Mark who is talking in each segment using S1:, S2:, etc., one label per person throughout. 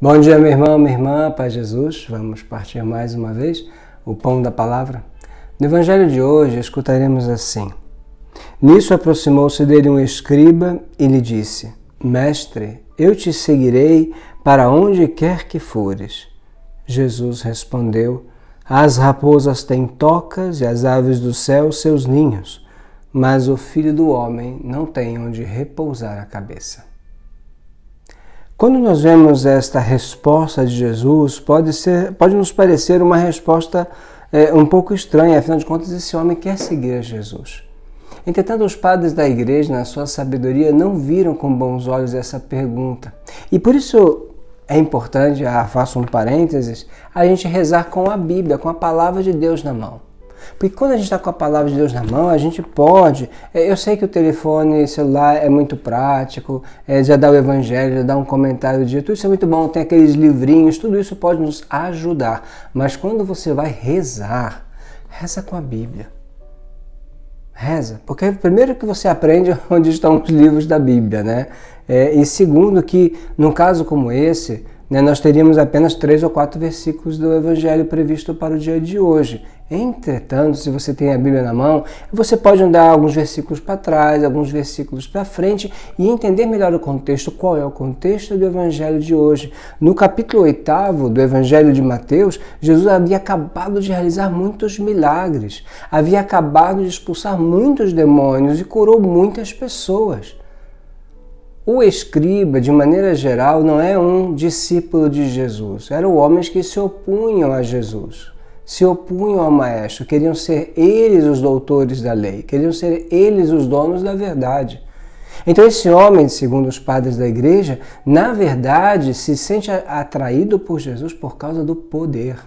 S1: Bom dia, meu irmão, minha irmã, Pai Jesus. Vamos partir mais uma vez o pão da palavra. No evangelho de hoje escutaremos assim: Nisso aproximou-se dele um escriba e lhe disse: Mestre, eu te seguirei para onde quer que fores. Jesus respondeu: As raposas têm tocas e as aves do céu seus ninhos, mas o filho do homem não tem onde repousar a cabeça. Quando nós vemos esta resposta de Jesus, pode, ser, pode nos parecer uma resposta é, um pouco estranha, afinal de contas, esse homem quer seguir a Jesus. Entretanto, os padres da igreja, na sua sabedoria, não viram com bons olhos essa pergunta. E por isso é importante, ah, faço um parênteses, a gente rezar com a Bíblia, com a palavra de Deus na mão. Porque quando a gente está com a palavra de Deus na mão, a gente pode. É, eu sei que o telefone celular é muito prático, é, já dá o evangelho, já dá um comentário de tudo isso é muito bom, tem aqueles livrinhos, tudo isso pode nos ajudar. Mas quando você vai rezar, reza com a Bíblia. Reza, porque é primeiro que você aprende onde estão os livros da Bíblia, né? É, e segundo que, num caso como esse, né, nós teríamos apenas três ou quatro versículos do Evangelho previsto para o dia de hoje. Entretanto, se você tem a Bíblia na mão, você pode andar alguns versículos para trás, alguns versículos para frente e entender melhor o contexto. Qual é o contexto do Evangelho de hoje? No capítulo 8 do Evangelho de Mateus, Jesus havia acabado de realizar muitos milagres, havia acabado de expulsar muitos demônios e curou muitas pessoas. O escriba, de maneira geral, não é um discípulo de Jesus, eram homens que se opunham a Jesus se opunham ao maestro, queriam ser eles os doutores da lei, queriam ser eles os donos da verdade. Então, esse homem, segundo os padres da igreja, na verdade se sente atraído por Jesus por causa do poder.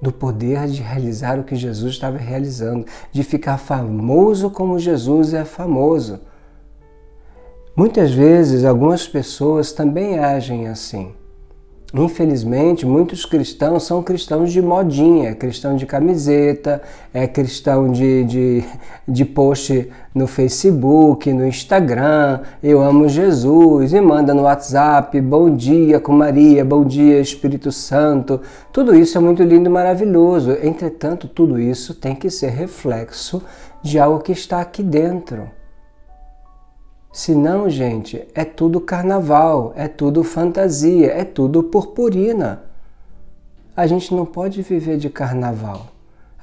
S1: Do poder de realizar o que Jesus estava realizando, de ficar famoso como Jesus é famoso. Muitas vezes, algumas pessoas também agem assim. Infelizmente, muitos cristãos são cristãos de modinha, é cristão de camiseta, é cristão de, de, de post no Facebook, no Instagram, eu amo Jesus, e manda no WhatsApp, bom dia com Maria, bom dia Espírito Santo. Tudo isso é muito lindo e maravilhoso. Entretanto, tudo isso tem que ser reflexo de algo que está aqui dentro. Senão, gente, é tudo carnaval, é tudo fantasia, é tudo purpurina. A gente não pode viver de carnaval.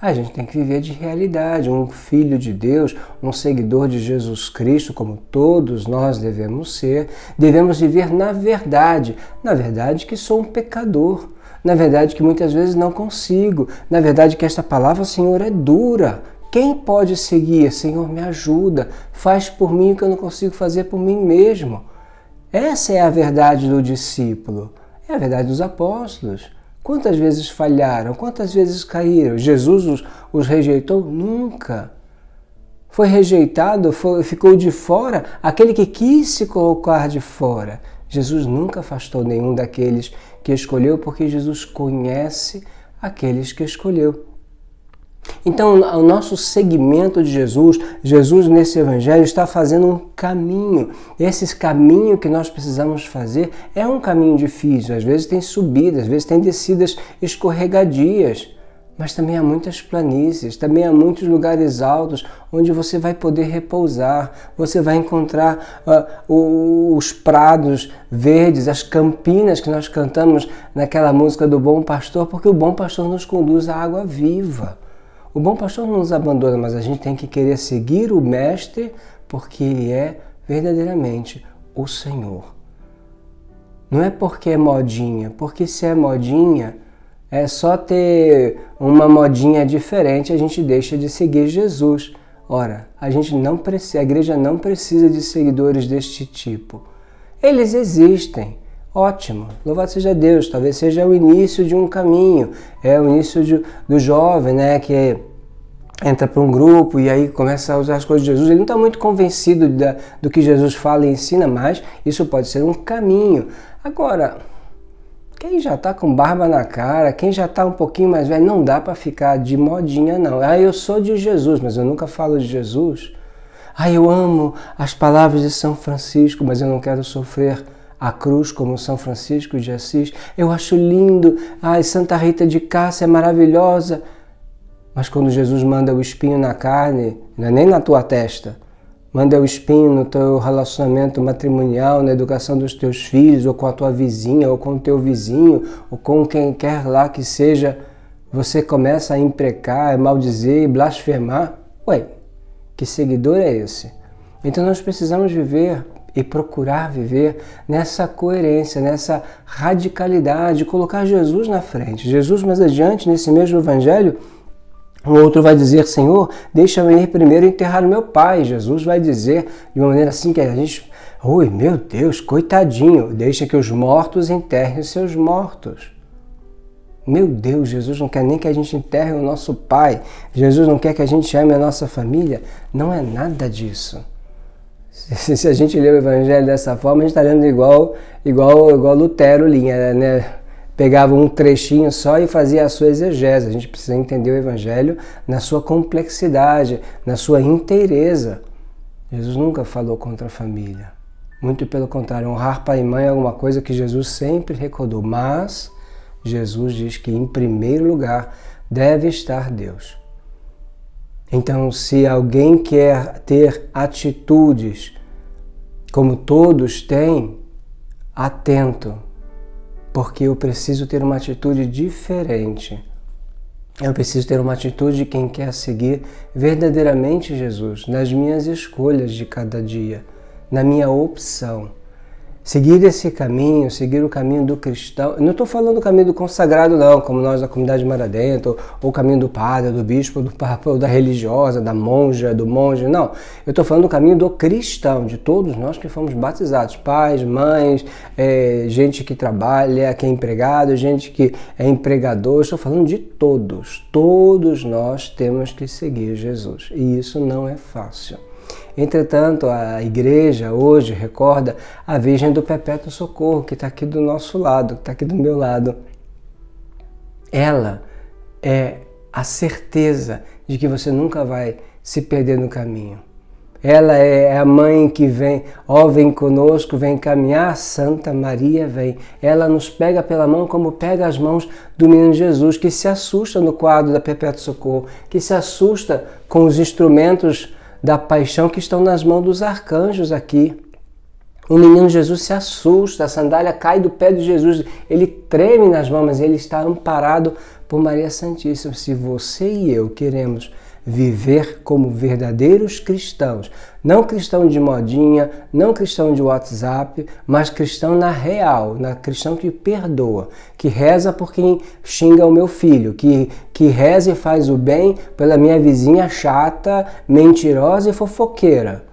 S1: A gente tem que viver de realidade. Um filho de Deus, um seguidor de Jesus Cristo, como todos nós devemos ser, devemos viver na verdade. Na verdade, que sou um pecador. Na verdade, que muitas vezes não consigo. Na verdade, que esta palavra, Senhor, é dura, quem pode seguir? Senhor, me ajuda, faz por mim o que eu não consigo fazer por mim mesmo. Essa é a verdade do discípulo, é a verdade dos apóstolos. Quantas vezes falharam? Quantas vezes caíram? Jesus os, os rejeitou? Nunca. Foi rejeitado, foi, ficou de fora aquele que quis se colocar de fora. Jesus nunca afastou nenhum daqueles que escolheu, porque Jesus conhece aqueles que escolheu. Então, o nosso segmento de Jesus, Jesus nesse evangelho está fazendo um caminho. Esse caminho que nós precisamos fazer é um caminho difícil, às vezes tem subidas, às vezes tem descidas escorregadias, mas também há muitas planícies, também há muitos lugares altos onde você vai poder repousar, você vai encontrar uh, os prados verdes, as campinas que nós cantamos naquela música do Bom Pastor, porque o Bom Pastor nos conduz à água viva. O bom pastor não nos abandona, mas a gente tem que querer seguir o Mestre, porque ele é verdadeiramente o Senhor. Não é porque é modinha, porque se é modinha, é só ter uma modinha diferente, a gente deixa de seguir Jesus. Ora, a gente não precisa, a igreja não precisa de seguidores deste tipo. Eles existem, Ótimo, louvado seja Deus, talvez seja o início de um caminho, é o início de, do jovem, né, que entra para um grupo e aí começa a usar as coisas de Jesus. Ele não está muito convencido da, do que Jesus fala e ensina, mas isso pode ser um caminho. Agora, quem já está com barba na cara, quem já está um pouquinho mais velho, não dá para ficar de modinha, não. Ah, eu sou de Jesus, mas eu nunca falo de Jesus. Ah, eu amo as palavras de São Francisco, mas eu não quero sofrer a cruz, como São Francisco de Assis. Eu acho lindo, ai, Santa Rita de Cássia é maravilhosa. Mas quando Jesus manda o espinho na carne, não é nem na tua testa, manda o espinho no teu relacionamento matrimonial, na educação dos teus filhos, ou com a tua vizinha, ou com o teu vizinho, ou com quem quer lá que seja, você começa a imprecar, a maldizer e blasfemar. Ué, que seguidor é esse? Então nós precisamos viver e procurar viver nessa coerência, nessa radicalidade, colocar Jesus na frente. Jesus, mais adiante, nesse mesmo evangelho, um outro vai dizer, Senhor, deixa-me ir primeiro enterrar o meu pai. Jesus vai dizer de uma maneira assim que a gente, ui, meu Deus, coitadinho, deixa que os mortos enterrem os seus mortos. Meu Deus, Jesus não quer nem que a gente enterre o nosso pai. Jesus não quer que a gente ame a nossa família. Não é nada disso. Se, a gente lê o Evangelho dessa forma, a gente está lendo igual, igual, igual Lutero linha, né? Pegava um trechinho só e fazia a sua exegese. A gente precisa entender o Evangelho na sua complexidade, na sua inteireza. Jesus nunca falou contra a família. Muito pelo contrário, honrar pai e mãe é alguma coisa que Jesus sempre recordou. Mas Jesus diz que em primeiro lugar deve estar Deus. Então, se alguém quer ter atitudes como todos têm, atento, porque eu preciso ter uma atitude diferente. Eu preciso ter uma atitude de quem quer seguir verdadeiramente Jesus nas minhas escolhas de cada dia, na minha opção seguir esse caminho, seguir o caminho do cristão. Eu não estou falando do caminho do consagrado, não, como nós da comunidade Maradento, ou o caminho do padre, do bispo, do papa, ou da religiosa, da monja, do monge, não. Eu estou falando do caminho do cristão, de todos nós que fomos batizados: pais, mães, é, gente que trabalha, que é empregado, gente que é empregador. Estou falando de todos. Todos nós temos que seguir Jesus. E isso não é fácil. Entretanto, a igreja hoje recorda a Virgem do Perpétuo Socorro, que está aqui do nosso lado, que está aqui do meu lado. Ela é a certeza de que você nunca vai se perder no caminho. Ela é a mãe que vem, ó, oh, vem conosco, vem caminhar, Santa Maria vem. Ela nos pega pela mão como pega as mãos do menino Jesus, que se assusta no quadro da Perpétuo Socorro, que se assusta com os instrumentos da paixão que estão nas mãos dos arcanjos aqui. O menino Jesus se assusta, a sandália cai do pé de Jesus, ele treme nas mãos, mas ele está amparado por Maria Santíssima. Se você e eu queremos viver como verdadeiros cristãos. Não cristão de modinha, não cristão de WhatsApp, mas cristão na real, na cristão que perdoa, que reza por quem xinga o meu filho, que, que reza e faz o bem pela minha vizinha chata, mentirosa e fofoqueira.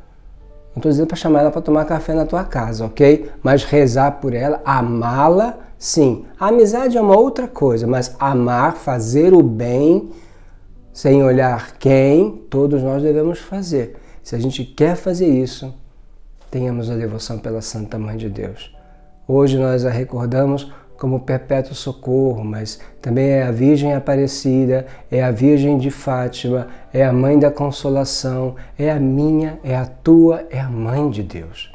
S1: Não estou dizendo para chamar ela para tomar café na tua casa, ok? Mas rezar por ela, amá-la, sim. A amizade é uma outra coisa, mas amar, fazer o bem sem olhar quem, todos nós devemos fazer. Se a gente quer fazer isso, tenhamos a devoção pela Santa Mãe de Deus. Hoje nós a recordamos como perpétuo socorro, mas também é a Virgem Aparecida, é a Virgem de Fátima, é a Mãe da Consolação, é a minha, é a tua, é a Mãe de Deus.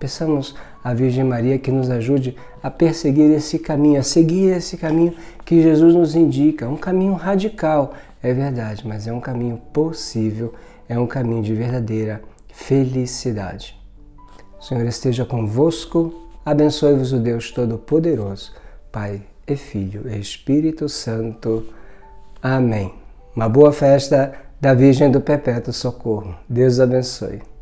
S1: Peçamos à Virgem Maria que nos ajude a perseguir esse caminho, a seguir esse caminho que Jesus nos indica, um caminho radical é verdade, mas é um caminho possível, é um caminho de verdadeira felicidade. O Senhor esteja convosco, abençoe-vos o Deus Todo-Poderoso, Pai e Filho e Espírito Santo. Amém. Uma boa festa da Virgem do Perpétuo Socorro. Deus abençoe.